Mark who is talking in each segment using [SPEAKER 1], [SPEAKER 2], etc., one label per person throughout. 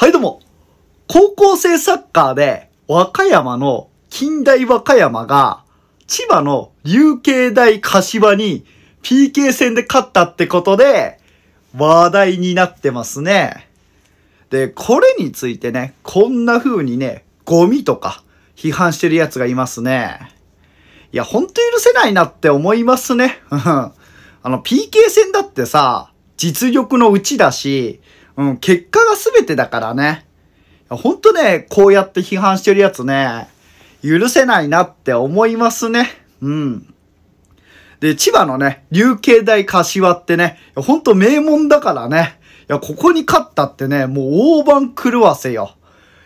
[SPEAKER 1] はいどうも。高校生サッカーで和歌山の近代和歌山が千葉の流慶大柏に PK 戦で勝ったってことで話題になってますね。で、これについてね、こんな風にね、ゴミとか批判してる奴がいますね。いや、ほんと許せないなって思いますね。あの、PK 戦だってさ、実力のうちだし、うん、結果が全てだからね。ほんとね、こうやって批判してるやつね、許せないなって思いますね。うん。で、千葉のね、琉球大柏ってね、ほんと名門だからね。いや、ここに勝ったってね、もう大番狂わせよ。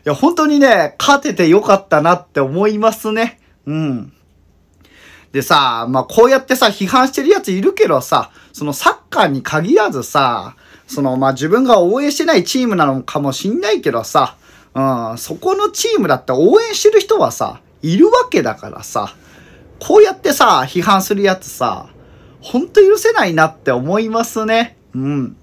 [SPEAKER 1] いや、本当にね、勝ててよかったなって思いますね。うん。でさ、まあ、こうやってさ、批判してるやついるけどさ、そのサッカーに限らずさ、その、まあ、自分が応援してないチームなのかもしんないけどさ、うん、そこのチームだって応援してる人はさ、いるわけだからさ、こうやってさ、批判するやつさ、ほんと許せないなって思いますね。うん。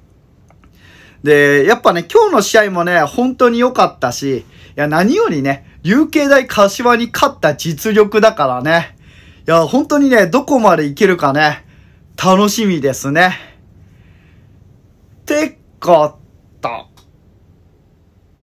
[SPEAKER 1] で、やっぱね、今日の試合もね、本当に良かったし、いや、何よりね、流慶大柏に勝った実力だからね。や、本当にね、どこまでいけるかね、楽しみですね。てか、